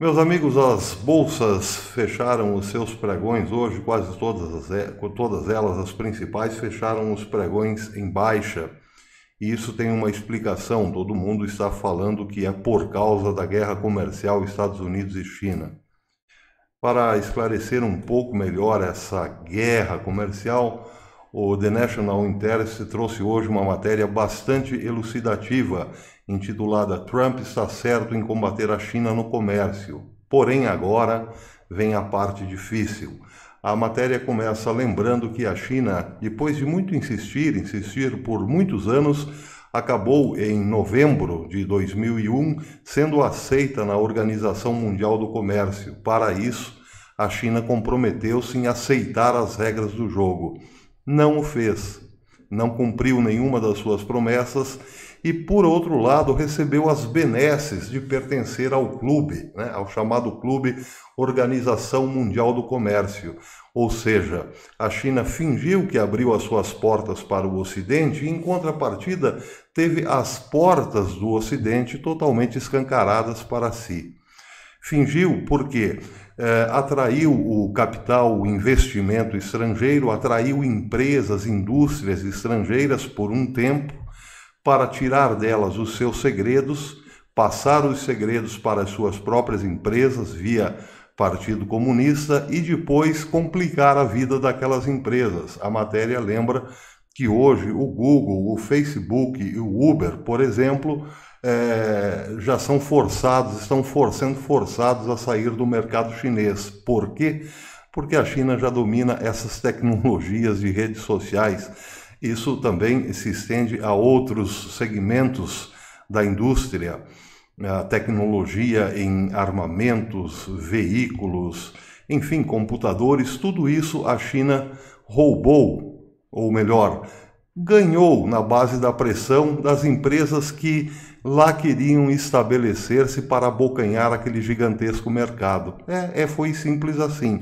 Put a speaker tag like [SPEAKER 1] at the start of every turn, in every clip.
[SPEAKER 1] Meus amigos, as bolsas fecharam os seus pregões hoje, quase todas, as, todas elas, as principais, fecharam os pregões em baixa. E isso tem uma explicação. Todo mundo está falando que é por causa da guerra comercial Estados Unidos e China. Para esclarecer um pouco melhor essa guerra comercial, o The National Interest trouxe hoje uma matéria bastante elucidativa intitulada Trump está certo em combater a China no comércio. Porém, agora vem a parte difícil. A matéria começa lembrando que a China, depois de muito insistir, insistir por muitos anos, acabou em novembro de 2001 sendo aceita na Organização Mundial do Comércio. Para isso, a China comprometeu-se em aceitar as regras do jogo. Não o fez, não cumpriu nenhuma das suas promessas e, por outro lado, recebeu as benesses de pertencer ao clube, né, ao chamado Clube Organização Mundial do Comércio. Ou seja, a China fingiu que abriu as suas portas para o Ocidente e, em contrapartida, teve as portas do Ocidente totalmente escancaradas para si. Fingiu porque eh, atraiu o capital, o investimento estrangeiro, atraiu empresas, indústrias estrangeiras por um tempo para tirar delas os seus segredos, passar os segredos para as suas próprias empresas via Partido Comunista e depois complicar a vida daquelas empresas. A matéria lembra que hoje o Google, o Facebook e o Uber, por exemplo, é, já são forçados, estão for, sendo forçados a sair do mercado chinês. Por quê? Porque a China já domina essas tecnologias de redes sociais isso também se estende a outros segmentos da indústria, a tecnologia em armamentos, veículos, enfim, computadores, tudo isso a China roubou, ou melhor, ganhou na base da pressão das empresas que lá queriam estabelecer-se para abocanhar aquele gigantesco mercado. É, é foi simples assim.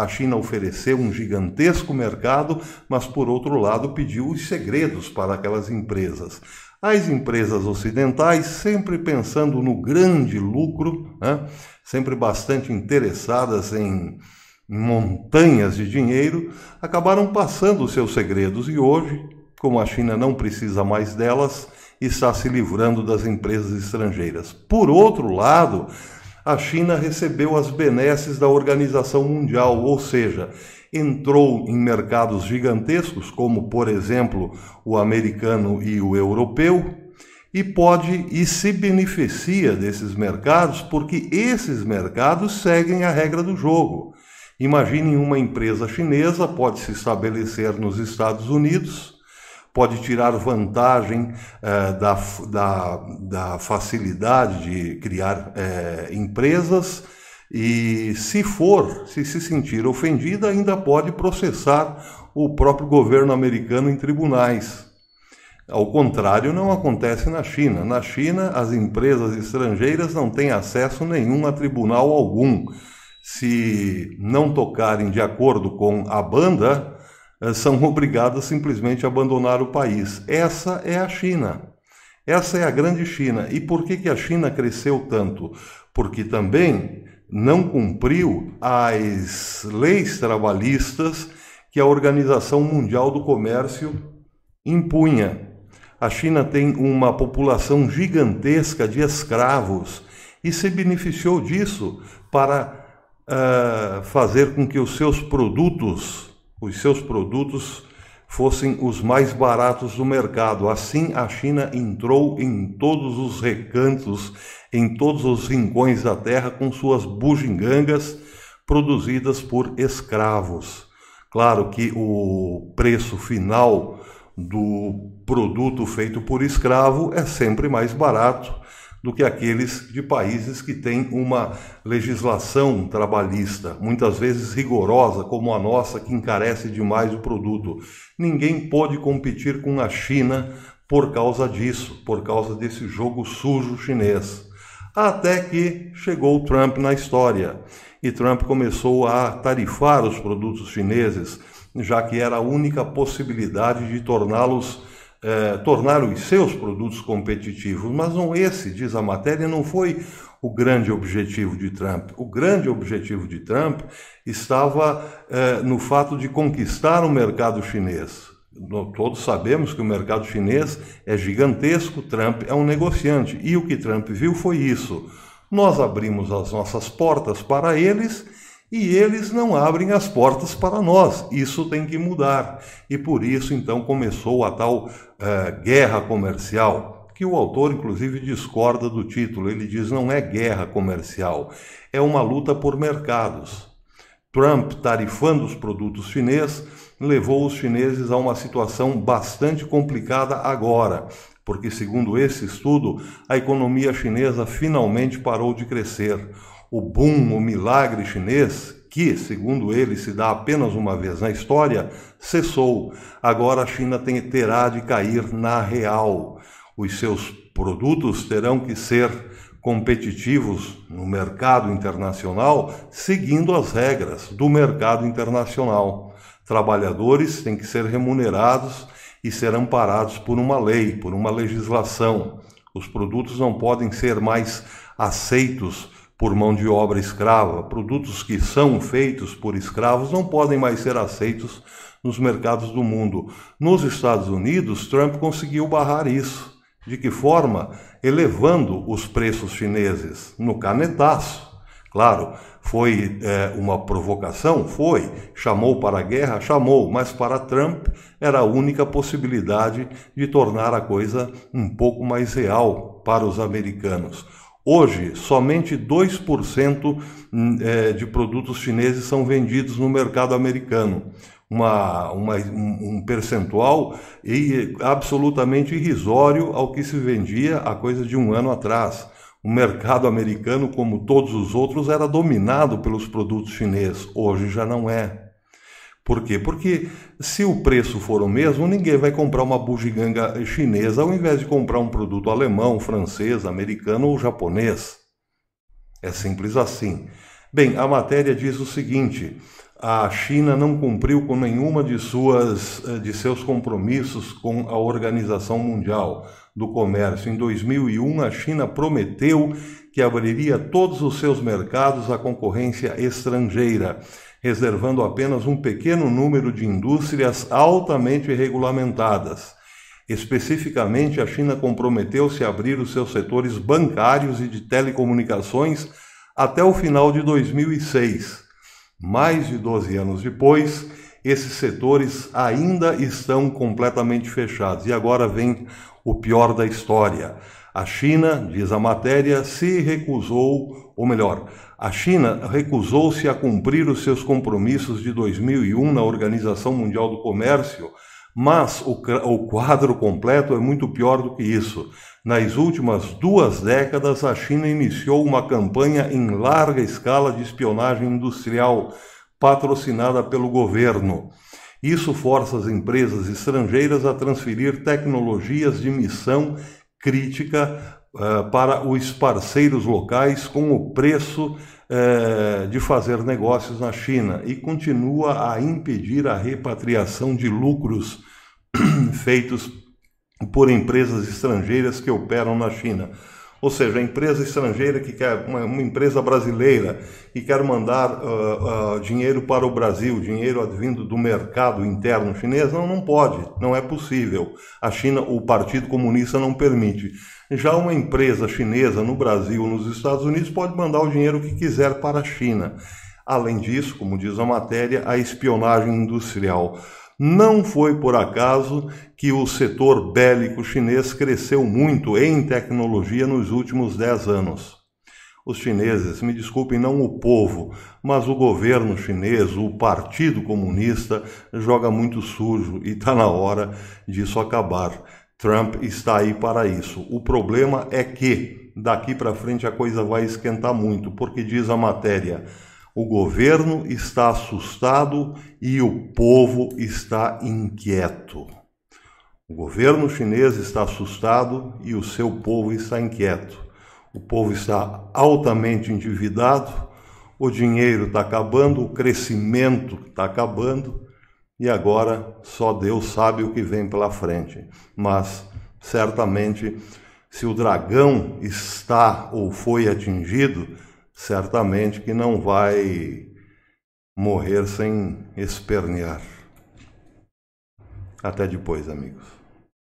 [SPEAKER 1] A China ofereceu um gigantesco mercado, mas por outro lado pediu os segredos para aquelas empresas. As empresas ocidentais, sempre pensando no grande lucro, né? sempre bastante interessadas em montanhas de dinheiro, acabaram passando os seus segredos e hoje, como a China não precisa mais delas, está se livrando das empresas estrangeiras. Por outro lado, a China recebeu as benesses da Organização Mundial, ou seja, entrou em mercados gigantescos, como por exemplo o americano e o europeu, e pode e se beneficia desses mercados porque esses mercados seguem a regra do jogo. Imaginem uma empresa chinesa pode se estabelecer nos Estados Unidos pode tirar vantagem eh, da, da, da, facilidade de criar eh, empresas e, se for, se se sentir ofendida, ainda pode processar o próprio governo americano em tribunais. Ao contrário, não acontece na China. Na China, as empresas estrangeiras não têm acesso nenhum a tribunal algum. Se não tocarem de acordo com a banda, eh, são obrigadas simplesmente a abandonar o país. Essa é a China. Essa é a grande China. E por que, que a China cresceu tanto? Porque também não cumpriu as leis trabalhistas que a Organização Mundial do Comércio impunha. A China tem uma população gigantesca de escravos e se beneficiou disso para uh, fazer com que os seus produtos os seus produtos fossem os mais baratos do mercado. Assim, a China entrou em todos os recantos, em todos os rincões da terra com suas bugigangas produzidas por escravos. Claro que o preço final do produto feito por escravo é sempre mais barato do que aqueles de países que têm uma legislação trabalhista, muitas vezes rigorosa, como a nossa, que encarece demais o produto. Ninguém pôde competir com a China por causa disso, por causa desse jogo sujo chinês. Até que chegou o Trump na história e Trump começou a tarifar os produtos chineses, já que era a única possibilidade de torná-los é, tornar os seus produtos competitivos. Mas não esse, diz a matéria, não foi o grande objetivo de Trump. O grande objetivo de Trump estava eh, no fato de conquistar o mercado chinês. Todos sabemos que o mercado chinês é gigantesco, Trump é um negociante. E o que Trump viu foi isso. Nós abrimos as nossas portas para eles e eles não abrem as portas para nós. Isso tem que mudar. E por isso, então, começou a tal uh, guerra comercial, que o autor, inclusive, discorda do título. Ele diz: não é guerra comercial, é uma luta por mercados. Trump tarifando os produtos chineses levou os chineses a uma situação bastante complicada agora, porque, segundo esse estudo, a economia chinesa finalmente parou de crescer o boom, o milagre chinês, que, segundo ele, se dá apenas uma vez na história, cessou. Agora a China tem, terá de cair na real. Os seus produtos terão que ser competitivos no mercado internacional, seguindo as regras do mercado internacional. Trabalhadores têm que ser remunerados e ser amparados por uma lei, por uma legislação. Os produtos não podem ser mais aceitos por mão de obra escrava, produtos que são feitos por escravos não podem mais ser aceitos nos mercados do mundo. Nos Estados Unidos, Trump conseguiu barrar isso. De que forma? Elevando os preços chineses no canetaço. Claro, foi é, uma provocação? Foi. Chamou para a guerra? Chamou. Mas para Trump era a única possibilidade de tornar a coisa um pouco mais real para os americanos. Hoje, somente 2% hum, é, de produtos chineses são vendidos no mercado americano. Uma, uma, um percentual absolutamente irrisório ao que se vendia há coisa de um ano atrás. O mercado americano, como todos os outros, era dominado pelos produtos chineses. Hoje já não é. Por quê? Porque se o preço for o mesmo, ninguém vai comprar uma bugiganga chinesa ao invés de comprar um produto alemão, francês, americano ou japonês. É simples assim. Bem, a matéria diz o seguinte: a China não cumpriu com nenhuma de suas eh, de seus compromissos com a Organização Mundial do Comércio. Em 2001, a China prometeu que abriria todos os seus mercados à concorrência estrangeira reservando apenas um pequeno número de indústrias altamente regulamentadas. Especificamente, a China comprometeu-se a abrir os seus setores bancários e de telecomunicações até o final de 2006. Mais de 12 anos depois, esses setores ainda estão completamente fechados. E agora vem o pior da história. A China, diz a matéria, se recusou, ou melhor, a China recusou-se a cumprir os seus compromissos de 2001 na Organização Mundial do Comércio, mas o, o quadro completo é muito pior do que isso. Nas últimas duas décadas, a China iniciou uma campanha em larga escala de espionagem industrial patrocinada pelo governo. Isso força as empresas estrangeiras a transferir tecnologias de missão crítica uh, para os parceiros locais com o preço uh, de fazer negócios na China e continua a impedir a repatriação de lucros feitos por empresas estrangeiras que operam na China. Ou seja, a empresa estrangeira que quer, uma, uma empresa brasileira que quer mandar uh, uh, dinheiro para o Brasil, dinheiro advindo do mercado interno chinês, não, não pode, não é possível. A China, o Partido Comunista não permite. Já uma empresa chinesa no Brasil, nos Estados Unidos, pode mandar o dinheiro que quiser para a China. Além disso, como diz a matéria, a espionagem industrial. Não foi por acaso que o setor bélico chinês cresceu muito em tecnologia nos últimos 10 anos. Os chineses, me desculpem, não o povo, mas o governo chinês, o Partido Comunista, joga muito sujo e está na hora disso acabar. Trump está aí para isso. O problema é que daqui para frente a coisa vai esquentar muito, porque diz a matéria. O governo está assustado e o povo está inquieto. O governo chinês está assustado e o seu povo está inquieto. O povo está altamente endividado, o dinheiro está acabando, o crescimento está acabando e agora só Deus sabe o que vem pela frente. Mas certamente, se o dragão está ou foi atingido, certamente que não vai morrer sem espernear. Até depois, amigos.